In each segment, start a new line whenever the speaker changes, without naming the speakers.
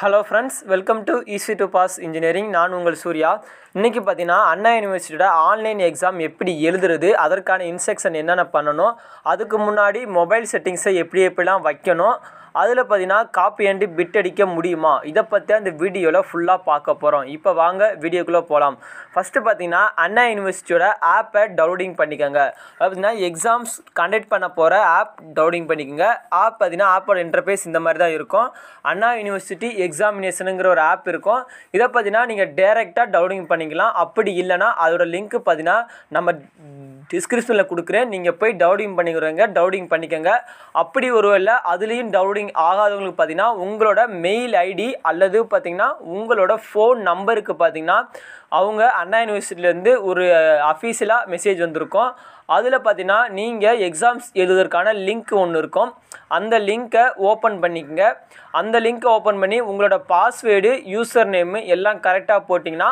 hello friends welcome to easy to pass engineering நான் உங்கள் சூர்யா இன்றைக்கி பார்த்தீங்கன்னா அண்ணா யூனிவர்சிட்டியோட ஆன்லைன் எக்ஸாம் எப்படி எழுதுறது அதற்கான இன்ஸ்ட்ரக்ஷன் என்னென்ன பண்ணணும் அதுக்கு முன்னாடி மொபைல் செட்டிங்ஸை எப்படி எப்படிலாம் வைக்கணும் அதில் பார்த்தீங்கன்னா காப்பி அண்டு பிட் அடிக்க முடியுமா இதை பற்றி அந்த வீடியோவில் ஃபுல்லாக பார்க்க போகிறோம் இப்போ வாங்க வீடியோக்குள்ளே போகலாம் ஃபஸ்ட்டு பார்த்தீங்கன்னா அண்ணா யூனிவர்சிட்டியோட ஆப்பை டவுன்லோடிங் பண்ணிக்கோங்க அப்படின்னா எக்ஸாம்ஸ் கண்டக்ட் பண்ண போகிற ஆப் டவுன்லோடிங் பண்ணிக்கோங்க ஆப் பார்த்தீங்கன்னா ஆப்போட இன்டர்ஃபேஸ் இந்த மாதிரி தான் இருக்கும் அண்ணா யூனிவர்சிட்டி எக்ஸாமினேஷனுங்கிற ஒரு ஆப் இருக்கும் இதை பார்த்தீங்கன்னா நீங்கள் டேரெக்டாக டவுன்லோடிங் பண்ணிக்கலாம் அப்படி இல்லைனா அதோட லிங்க் பார்த்தீங்கன்னா நம்ம டிஸ்கிரிப்ஷனில் கொடுக்குறேன் நீங்கள் போய் டவுடிங் பண்ணிக்கிறவங்க டவுடிங் பண்ணிக்கோங்க அப்படி ஒரு ஒருவேளை அதுலேயும் டவுடிங் ஆகாதவங்களுக்கு பார்த்தீங்கன்னா உங்களோட மெயில் ஐடி அல்லது பார்த்திங்கன்னா உங்களோட ஃபோன் நம்பருக்கு பார்த்திங்கன்னா அவங்க அண்ணா யூனிவர்சிட்டிலேருந்து ஒரு அஃபீஷியலாக மெசேஜ் வந்திருக்கும் அதில் பார்த்தீங்கன்னா நீங்கள் எக்ஸாம்ஸ் எழுதுறதுக்கான லிங்க் ஒன்று இருக்கும் அந்த லிங்க்கை ஓப்பன் பண்ணிக்கோங்க அந்த லிங்க்கை ஓப்பன் பண்ணி உங்களோட பாஸ்வேர்டு யூசர் நேமு எல்லாம் கரெக்டாக போட்டிங்கன்னா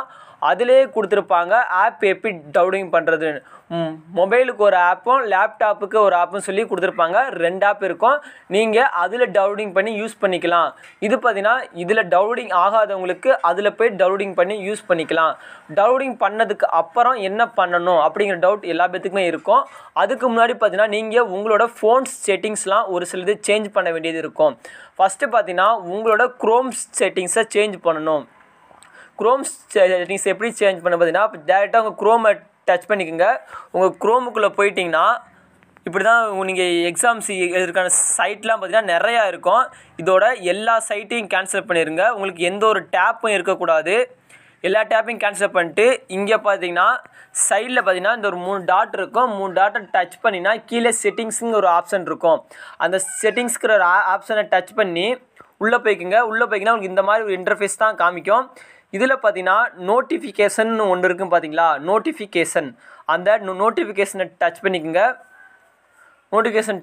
அதிலே கொடுத்துருப்பாங்க ஆப் எப்படி டவுடிங் பண்ணுறதுன்னு மொபைலுக்கு ஒரு ஆப்பும் லேப்டாப்புக்கு ஒரு ஆப்பும் சொல்லி கொடுத்துருப்பாங்க ரெண்டு ஆப் இருக்கும் நீங்கள் அதில் டவுன்லோடிங் பண்ணி யூஸ் பண்ணிக்கலாம் இது பார்த்தீங்கன்னா இதில் டவுன்லோடிங் ஆகாதவங்களுக்கு அதில் போய் டவுன்லோடிங் பண்ணி யூஸ் பண்ணிக்கலாம் டவுன்லோடிங் பண்ணதுக்கு அப்புறம் என்ன பண்ணணும் அப்படிங்கிற டவுட் எல்லா பேத்துக்குமே இருக்கும் அதுக்கு முன்னாடி பார்த்தீங்கன்னா நீங்கள் உங்களோட ஃபோன் செட்டிங்ஸ்லாம் ஒரு சிலது சேஞ்ச் பண்ண வேண்டியது இருக்கும் ஃபஸ்ட்டு பார்த்தீங்கன்னா உங்களோட குரோம் செட்டிங்ஸை சேஞ்ச் பண்ணணும் குரோம் செட்டிங்ஸ் எப்படி சேஞ்ச் பண்ண பார்த்தீங்கன்னா டேரெக்டாக உங்கள் குரோமை டச் பண்ணிக்கோங்க உங்கள் குரோமுக்குள்ளே போயிட்டிங்கன்னா இப்படி தான் நீங்கள் எக்ஸாம்ஸ் இதற்கான சைட்லாம் பார்த்தீங்கன்னா நிறையா இருக்கும் இதோட எல்லா சைட்டையும் கேன்சல் பண்ணிடுங்க உங்களுக்கு எந்த ஒரு டேப்பும் இருக்கக்கூடாது எல்லா டேப்பையும் கேன்சல் பண்ணிட்டு இங்கே பார்த்தீங்கன்னா சைடில் பார்த்தீங்கன்னா இந்த ஒரு மூணு டாட் இருக்கும் மூணு டாட்டை டச் பண்ணினா கீழே செட்டிங்ஸுங்கிற ஒரு ஆப்ஷன் இருக்கும் அந்த செட்டிங்ஸ்க்கிற ஒரு ஆப்ஷனை டச் பண்ணி உள்ளே போய்க்குங்க உள்ளே போய்க்குன்னா உங்களுக்கு இந்த மாதிரி ஒரு இன்டர்ஃபேஸ் தான் காமிக்கும் இதில் பார்த்தீங்கன்னா நோட்டிஃபிகேஷன் ஒன்று இருக்கும் பார்த்தீங்களா நோட்டிஃபிகேஷன் அந்த நோட்டிஃபிகேஷனை டச் பண்ணிக்கோங்க நோட்டிஃபிகேஷன்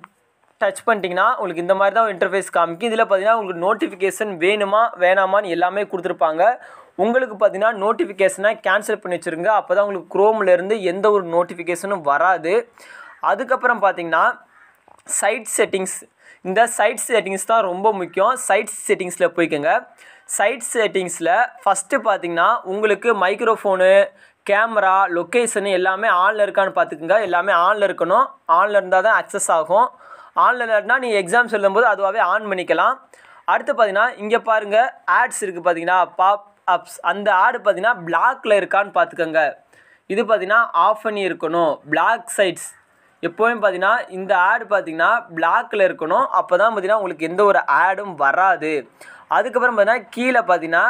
டச் பண்ணிட்டீங்கன்னா உங்களுக்கு இந்த மாதிரி தான் இன்டர்ஃபேஸ் காமிக்கும் இதில் பார்த்தீங்கன்னா உங்களுக்கு நோட்டிஃபிகேஷன் வேணுமா வேணாமான்னு எல்லாமே கொடுத்துருப்பாங்க உங்களுக்கு பார்த்தீங்கன்னா நோட்டிஃபிகேஷனை கேன்சல் பண்ணி வச்சுருங்க அப்போ தான் உங்களுக்கு குரோம்லேருந்து எந்த ஒரு நோட்டிஃபிகேஷனும் வராது அதுக்கப்புறம் பார்த்தீங்கன்னா சைட் செட்டிங்ஸ் இந்த சைட் செட்டிங்ஸ் தான் ரொம்ப முக்கியம் சைட் செட்டிங்ஸில் போய்க்கோங்க சைட் செட்டிங்ஸில் ஃபஸ்ட்டு பார்த்தீங்கன்னா உங்களுக்கு மைக்ரோஃபோனு கேமரா லொக்கேஷனு எல்லாமே ஆனில் இருக்கான்னு பார்த்துக்குங்க எல்லாமே ஆனில் இருக்கணும் ஆனில் இருந்தால் தான் அக்சஸ் ஆகும் ஆனில் இல்லாட்டினா நீங்கள் எக்ஸாம்ஸ் போது அதுவாகவே ஆன் பண்ணிக்கலாம் அடுத்து பார்த்தீங்கன்னா இங்கே பாருங்கள் ஆட்ஸ் இருக்குது பார்த்தீங்கன்னா பாப் அப்ஸ் அந்த ஆடு பார்த்தீங்கன்னா பிளாக்கில் இருக்கான்னு பார்த்துக்கோங்க இது பார்த்தீங்கன்னா ஆஃப் பண்ணி இருக்கணும் பிளாக் சைட்ஸ் எப்போவும் பார்த்தீங்கன்னா இந்த ஆடு பார்த்தீங்கன்னா பிளாக்கில் இருக்கணும் அப்போ தான் பார்த்தீங்கன்னா உங்களுக்கு எந்த ஒரு ஆடும் வராது அதுக்கப்புறம் பார்த்தீங்கன்னா கீழே பார்த்தீங்கன்னா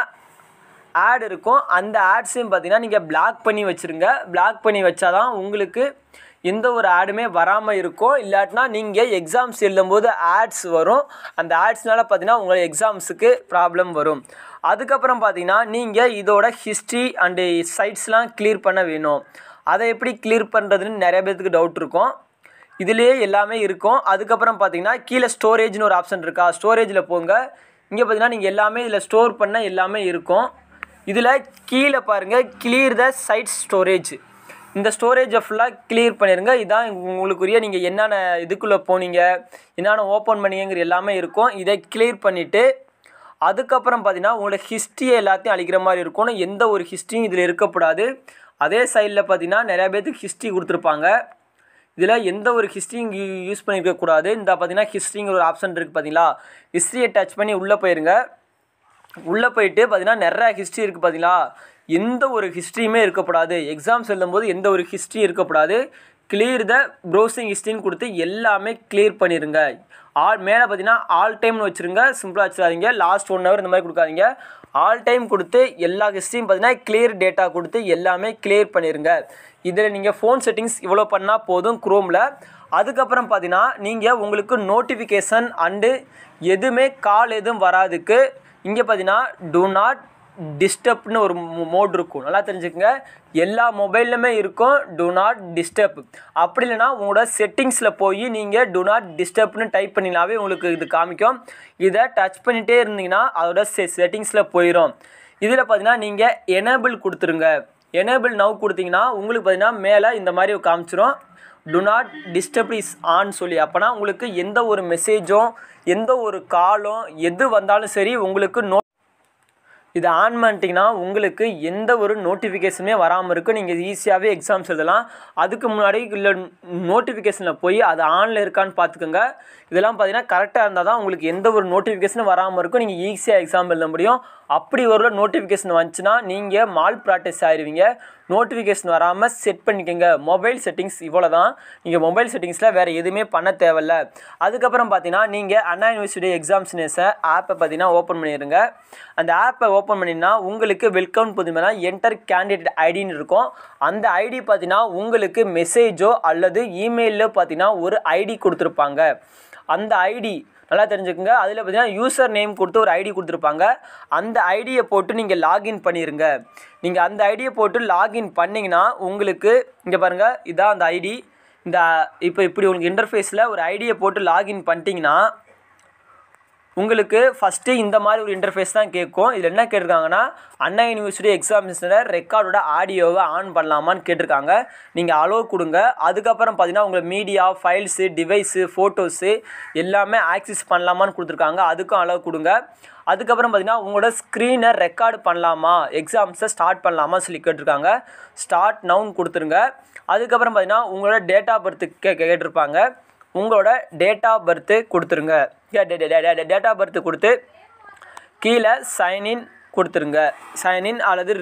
ஆட் இருக்கும் அந்த ஆட்ஸையும் பார்த்தீங்கன்னா நீங்கள் பிளாக் பண்ணி வச்சுருங்க பிளாக் பண்ணி தான் உங்களுக்கு எந்த ஒரு ஆடுமே வராமல் இருக்கும் இல்லாட்டினா நீங்கள் எக்ஸாம்ஸ் எழுதும்போது ஆட்ஸ் வரும் அந்த ஆட்ஸ்னால் பார்த்தீங்கன்னா உங்கள் எக்ஸாம்ஸுக்கு ப்ராப்ளம் வரும் அதுக்கப்புறம் பார்த்தீங்கன்னா நீங்கள் இதோட ஹிஸ்ட்ரி அண்டு சைட்ஸ்லாம் கிளியர் பண்ண வேணும் அதை எப்படி கிளியர் பண்ணுறதுன்னு நிறைய பேர்த்துக்கு டவுட் இருக்கும் இதுலேயே எல்லாமே இருக்கும் அதுக்கப்புறம் பார்த்தீங்கன்னா கீழே ஸ்டோரேஜ்னு ஒரு ஆப்ஷன் இருக்கா ஸ்டோரேஜில் போங்க இங்கே பார்த்தீங்கன்னா நீங்கள் எல்லாமே இதில் ஸ்டோர் பண்ண எல்லாமே இருக்கும் இதில் கீழே பாருங்கள் கிளியர் த சைட் ஸ்டோரேஜ் இந்த ஸ்டோரேஜை ஃபுல்லாக கிளியர் பண்ணிடுங்க இதான் உங்களுக்குரிய நீங்கள் என்னென்ன இதுக்குள்ளே போனீங்க என்னென்ன ஓப்பன் பண்ணிங்கிற எல்லாமே இருக்கும் இதை கிளியர் பண்ணிவிட்டு அதுக்கப்புறம் பார்த்தீங்கன்னா உங்களோட ஹிஸ்ட்ரியை எல்லாத்தையும் அழிக்கிற மாதிரி இருக்கும் எந்த ஒரு ஹிஸ்ட்ரியும் இதில் இருக்கக்கூடாது அதே சைடில் பார்த்தீங்கன்னா நிறையா பேர்த்துக்கு ஹிஸ்ட்ரி கொடுத்துருப்பாங்க இதில் எந்த ஒரு ஹிஸ்ட்ரியும் யூஸ் கூடாது இந்த பார்த்தீங்கன்னா ஹிஸ்ட்ரிங்கிற ஒரு ஆப்ஷன் இருக்குது பார்த்தீங்களா ஹிஸ்ட்ரியை டச் பண்ணி உள்ளே போயிருங்க உள்ளே போயிட்டு பார்த்தீங்கன்னா நிறையா ஹிஸ்ட்ரி இருக்குது பார்த்தீங்களா எந்த ஒரு ஹிஸ்ட்ரியுமே இருக்கக்கூடாது எக்ஸாம்ஸ் எழுதும்போது எந்த ஒரு ஹிஸ்ட்ரி இருக்கக்கூடாது கிளியர் த ப்ரௌசிங் ஹிஸ்ட்ரின்னு கொடுத்து எல்லாமே கிளியர் பண்ணிடுங்க ஆல் மேலே பார்த்தீங்கன்னா ஆல் டைம்னு வச்சுருங்க சிம்பிளாக வச்சுக்காதீங்க லாஸ்ட் ஒன் ஹவர் இந்த மாதிரி கொடுக்காதீங்க ஆல் டைம் கொடுத்து எல்லா ஹிஸ்ட்ரியும் பார்த்தீங்கன்னா கிளியர் டேட்டா கொடுத்து எல்லாமே கிளியர் பண்ணிடுங்க இதில் நீங்கள் ஃபோன் செட்டிங்ஸ் இவ்வளோ பண்ணால் போதும் குரோமில் அதுக்கப்புறம் பார்த்தீங்கன்னா நீங்கள் உங்களுக்கு நோட்டிஃபிகேஷன் அண்டு எதுவுமே கால் எதுவும் வராதுக்கு இங்கே பார்த்தீங்கன்னா டூ நாட் டிஸ்டர்ப்னு ஒரு மோட் இருக்கும் நல்லா தெரிஞ்சுக்கோங்க எல்லா மொபைல்லுமே இருக்கும் டு நாட் டிஸ்டர்ப் அப்படி இல்லைனா உங்களோட செட்டிங்ஸில் போய் நீங்கள் டு நாட் டிஸ்டர்ப்னு டைப் பண்ணினாவே உங்களுக்கு இது காமிக்கும் இதை டச் பண்ணிகிட்டே இருந்தீங்கன்னா அதோட செ செட்டிங்ஸில் போயிடும் இதில் பார்த்தீங்கன்னா நீங்கள் எனேபிள் கொடுத்துருங்க எனேபிள் நவ் கொடுத்தீங்கன்னா உங்களுக்கு பார்த்தீங்கன்னா மேலே இந்த மாதிரி காமிச்சிரும் do not disturb is on சொல்லி அப்போனா உங்களுக்கு எந்த ஒரு மெசேஜும் எந்த ஒரு காலும் எது வந்தாலும் சரி உங்களுக்கு நோ இதை ஆன் பண்ணிட்டீங்கன்னா உங்களுக்கு எந்த ஒரு நோட்டிஃபிகேஷனுமே வராமல் இருக்கும் நீங்கள் ஈஸியாகவே எக்ஸாம்ஸ் எழுதலாம் அதுக்கு முன்னாடி இல்லை நோட்டிஃபிகேஷனில் போய் அது ஆனில் இருக்கான்னு பார்த்துக்கோங்க இதெல்லாம் பார்த்தீங்கன்னா கரெக்டாக இருந்தால் தான் உங்களுக்கு எந்த ஒரு நோட்டிஃபிகேஷனும் வராமல் இருக்கும் நீங்கள் ஈஸியாக எக்ஸாம் எழுத முடியும் அப்படி ஒரு நோட்டிஃபிகேஷன் வந்துச்சுன்னா நீங்கள் மால் ப்ராக்டிஸ் ஆயிடுவீங்க நோட்டிஃபிகேஷன் வராமல் செட் பண்ணிக்கோங்க மொபைல் செட்டிங்ஸ் இவ்வளோ தான் நீங்கள் மொபைல் செட்டிங்ஸில் வேறு எதுவுமே பண்ண தேவையில்ல அதுக்கப்புறம் பார்த்தீங்கன்னா நீங்கள் அண்ணா யூனிவர்சிட்டி எக்ஸாம்ஸ்னேஸை ஆப்பை பார்த்தீங்கன்னா ஓப்பன் பண்ணிடுங்க அந்த ஆப்பை ஓப்பன் பண்ணினா உங்களுக்கு வெல்கம் புதுமைனா என்டர் கேண்டிடேட் ஐடின்னு இருக்கும் அந்த ஐடி பார்த்தீங்கன்னா உங்களுக்கு மெசேஜோ அல்லது இமெயிலோ பார்த்தீங்கன்னா ஒரு ஐடி கொடுத்துருப்பாங்க அந்த ஐடி நல்லா தெரிஞ்சுக்கோங்க அதில் பார்த்தீங்கன்னா யூசர் நேம் கொடுத்து ஒரு ஐடி கொடுத்துருப்பாங்க அந்த ஐடியை போட்டு நீங்கள் லாகின் பண்ணிடுங்க நீங்கள் அந்த ஐடியை போட்டு லாகின் பண்ணிங்கன்னா உங்களுக்கு இங்கே பாருங்கள் இதான் அந்த ஐடி இந்த இப்போ இப்படி உங்களுக்கு இன்டர்ஃபேஸில் ஒரு ஐடியை போட்டு லாகின் பண்ணிட்டீங்கன்னா உங்களுக்கு ஃபஸ்ட்டு இந்த மாதிரி ஒரு இன்டர்ஃபேஸ் தான் கேட்கும் இதில் என்ன கேட்டிருக்காங்கன்னா அண்ணா யூனிவர்சிட்டி எக்ஸாமினேஷனில் ரெக்கார்டோட ஆடியோவை ஆன் பண்ணலாமான்னு கேட்டிருக்காங்க நீங்கள் அலோவ் கொடுங்க அதுக்கப்புறம் பார்த்தீங்கன்னா உங்களை மீடியா ஃபைல்ஸு டிவைஸு ஃபோட்டோஸு எல்லாமே ஆக்சஸ் பண்ணலாமான்னு கொடுத்துருக்காங்க அதுக்கும் அலோவ் கொடுங்க அதுக்கப்புறம் பார்த்தீங்கன்னா உங்களோட ஸ்க்ரீனை ரெக்கார்டு பண்ணலாமா எக்ஸாம்ஸை ஸ்டார்ட் பண்ணலாமா சொல்லி கேட்டிருக்காங்க ஸ்டார்ட் நவுன் கொடுத்துருங்க அதுக்கப்புறம் பார்த்தீங்கன்னா உங்களோட டேட் ஆஃப் பர்த்து கே கேட்டிருப்பாங்க உங்களோட டேட் ஆஃப் பர்த்து கொடுத்துருங்க டேட் ஆஃப் பர்த்து கொடுத்து கீழே சைன்இன் கொடுத்துருங்க சைன்இன் அல்லது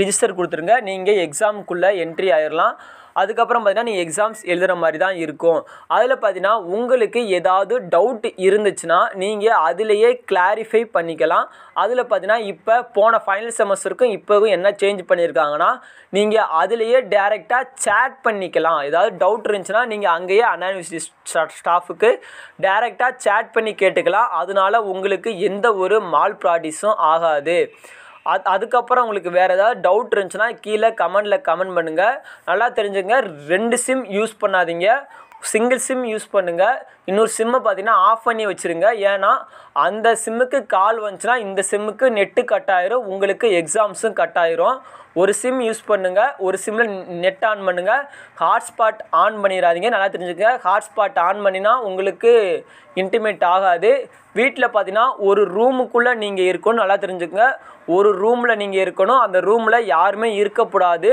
ரிஜிஸ்டர் கொடுத்துருங்க நீங்கள் எக்ஸாமுக்குள்ளே என்ட்ரி ஆயிடலாம் அதுக்கப்புறம் பார்த்தீங்கன்னா நீங்கள் எக்ஸாம்ஸ் எழுதுகிற மாதிரி தான் இருக்கும் அதில் பார்த்தீங்கன்னா உங்களுக்கு ஏதாவது டவுட் இருந்துச்சுன்னா நீங்கள் அதிலேயே கிளாரிஃபை பண்ணிக்கலாம் அதில் பார்த்தீங்கன்னா இப்போ போன ஃபைனல் செமஸ்டருக்கும் இப்போவும் என்ன சேஞ்ச் பண்ணியிருக்காங்கன்னா நீங்கள் அதிலேயே டேரெக்டாக சேட் பண்ணிக்கலாம் ஏதாவது டவுட் இருந்துச்சுன்னா நீங்கள் அங்கேயே அனாலிசி ஸ்டாஃபுக்கு டேரெக்டாக சேட் பண்ணி கேட்டுக்கலாம் அதனால் உங்களுக்கு எந்த ஒரு மால் ப்ராடிஸும் ஆகாது அது அதுக்கப்புறம் உங்களுக்கு வேறு ஏதாவது டவுட் இருந்துச்சுன்னா கீழே கமெண்டில் கமெண்ட் பண்ணுங்கள் நல்லா தெரிஞ்சுங்க ரெண்டு சிம் யூஸ் பண்ணாதீங்க சிங்கிள் சிம் யூஸ் பண்ணுங்கள் இன்னொரு சிம்மை பார்த்தீங்கன்னா ஆஃப் பண்ணி வச்சுருங்க ஏன்னா அந்த சிம்முக்கு கால் வந்துச்சுன்னா இந்த சிம்முக்கு நெட்டு கட் ஆயிரும் உங்களுக்கு எக்ஸாம்ஸும் கட் ஆயிரும் ஒரு சிம் யூஸ் பண்ணுங்கள் ஒரு சிம்மில் நெட் ஆன் பண்ணுங்கள் ஹாட்ஸ்பாட் ஆன் பண்ணிடாதீங்க நல்லா தெரிஞ்சுக்கங்க ஹாட்ஸ்பாட் ஆன் பண்ணினா உங்களுக்கு இன்டிமேட் ஆகாது வீட்டில் பார்த்தீங்கன்னா ஒரு ரூமுக்குள்ளே நீங்கள் இருக்கணும் நல்லா தெரிஞ்சுக்கங்க ஒரு ரூமில் நீங்கள் இருக்கணும் அந்த ரூமில் யாருமே இருக்கக்கூடாது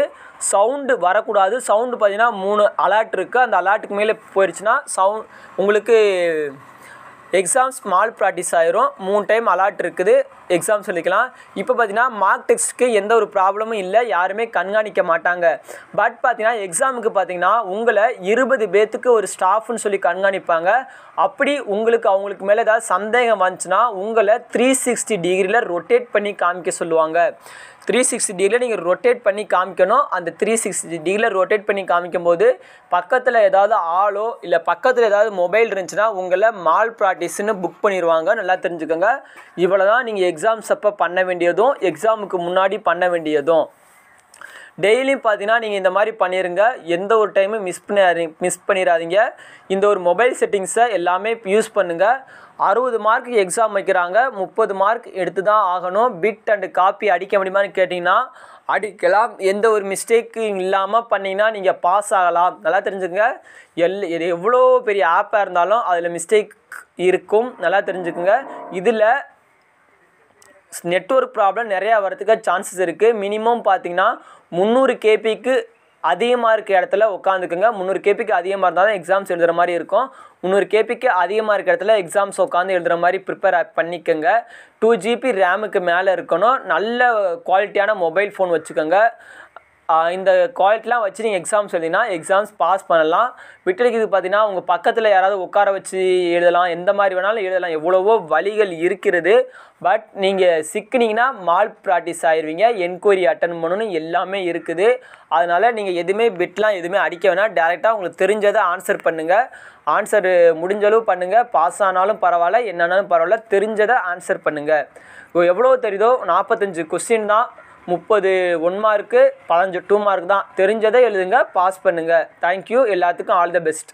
சவுண்டு வரக்கூடாது சவுண்டு பார்த்தீங்கன்னா மூணு அலர்ட் இருக்குது அந்த அலர்ட்டுக்கு மேலே போயிடுச்சுன்னா சவுண்ட் உங்களுக்கு எக்ஸாம் ஸ்மால் ப்ராக்டிஸ் ஆயிரும் மூணு டைம் அலாட் இருக்குது எக்ஸாம் சொல்லிக்கலாம் இப்போ பார்த்தீங்கன்னா மார்க் டெஸ்ட்டுக்கு எந்த ஒரு ப்ராப்ளமும் இல்லை யாருமே கண்காணிக்க மாட்டாங்க பட் பார்த்தீங்கன்னா எக்ஸாமுக்கு பார்த்தீங்கன்னா உங்களை இருபது பேர்த்துக்கு ஒரு ஸ்டாஃப்னு சொல்லி கண்காணிப்பாங்க அப்படி உங்களுக்கு அவங்களுக்கு மேலே ஏதாவது சந்தேகம் வந்துச்சுன்னா உங்களை த்ரீ சிக்ஸ்டி டிகிரியில் ரொட்டேட் பண்ணி காமிக்க சொல்லுவாங்க த்ரீ சிக்ஸ்டி டிகிரியில் நீங்கள் ரொட்டேட் பண்ணி காமிக்கணும் அந்த த்ரீ சிக்ஸ்டி டிகிரியில் ரொட்டேட் பண்ணி காமிக்கும்போது பக்கத்தில் ஏதாவது ஆளோ இல்லை பக்கத்தில் ஏதாவது மொபைல் இருந்துச்சுன்னா உங்களை மால் ப்ராக்டிஸ்ன்னு புக் பண்ணிடுவாங்க நல்லா தெரிஞ்சுக்கோங்க இவ்வளோ தான் நீங்கள் எக்ஸாம் எக்ஸாம்ஸ் அப்போ பண்ண வேண்டியதும் எக்ஸாமுக்கு முன்னாடி பண்ண வேண்டியதும் டெய்லியும் பார்த்தீங்கன்னா நீங்கள் இந்த மாதிரி பண்ணிடுங்க எந்த ஒரு டைமும் மிஸ் பண்ணி மிஸ் பண்ணிடாதீங்க இந்த ஒரு மொபைல் செட்டிங்ஸை எல்லாமே யூஸ் பண்ணுங்கள் அறுபது மார்க்கு எக்ஸாம் வைக்கிறாங்க முப்பது மார்க் எடுத்து தான் ஆகணும் பிட் அண்டு காப்பி அடிக்க முடியுமான்னு கேட்டிங்கன்னா அடிக்கலாம் எந்த ஒரு மிஸ்டேக்கு இல்லாமல் பண்ணிங்கன்னா நீங்கள் பாஸ் ஆகலாம் நல்லா தெரிஞ்சுக்கங்க எல் எவ்வளோ பெரிய ஆப்பாக இருந்தாலும் அதில் மிஸ்டேக் இருக்கும் நல்லா தெரிஞ்சுக்குங்க இதில் நெட்ஒர்க் ப்ராப்ளம் நிறையா வரதுக்கு சான்சஸ் இருக்குது மினிமம் பார்த்தீங்கன்னா முந்நூறு கேபிக்கு அதிகமாக இருக்க இடத்துல உட்காந்துக்குங்க முந்நூறு கேபிக்கு அதிகமாக இருந்தால் தான் எக்ஸாம்ஸ் எழுதுகிற மாதிரி இருக்கும் முந்நூறு கேபிக்கு அதிகமாக இருக்க இடத்துல எக்ஸாம்ஸ் உட்காந்து எழுதுகிற மாதிரி ப்ரிப்பேர் பண்ணிக்கோங்க டூ ஜிபி ரேமுக்கு மேலே இருக்கணும் நல்ல குவாலிட்டியான மொபைல் ஃபோன் வச்சுக்கோங்க இந்த குவாலிட்டிலாம் வச்சு நீங்கள் எக்ஸாம்ஸ் எழுதினா எக்ஸாம்ஸ் பாஸ் பண்ணலாம் விட்டடிக்கிறது பார்த்தீங்கன்னா உங்கள் பக்கத்தில் யாராவது உட்கார வச்சு எழுதலாம் எந்த மாதிரி வேணாலும் எழுதலாம் எவ்வளவோ வழிகள் இருக்கிறது பட் நீங்கள் சிக்கினீங்கன்னா மால் ப்ராக்டிஸ் ஆயிடுவீங்க என்கொயரி அட்டன் பண்ணணும் எல்லாமே இருக்குது அதனால் நீங்கள் எதுவுமே பிட்லாம் எதுவுமே அடிக்க வேணாம் டேரெக்டாக உங்களுக்கு தெரிஞ்சதை ஆன்சர் பண்ணுங்கள் ஆன்சர் முடிஞ்சளவு பண்ணுங்கள் பாஸ் ஆனாலும் பரவாயில்ல என்னன்னாலும் பரவாயில்ல தெரிஞ்சதை ஆன்சர் பண்ணுங்கள் எவ்வளோ தெரியுதோ நாற்பத்தஞ்சு கொஸ்டின் தான் முப்பது ஒன் மார்க்கு பதினஞ்சு டூ மார்க் தான் தெரிஞ்சதை எழுதுங்க பாஸ் பண்ணுங்கள் தேங்க்யூ எல்லாத்துக்கும் ஆல் த பெஸ்ட்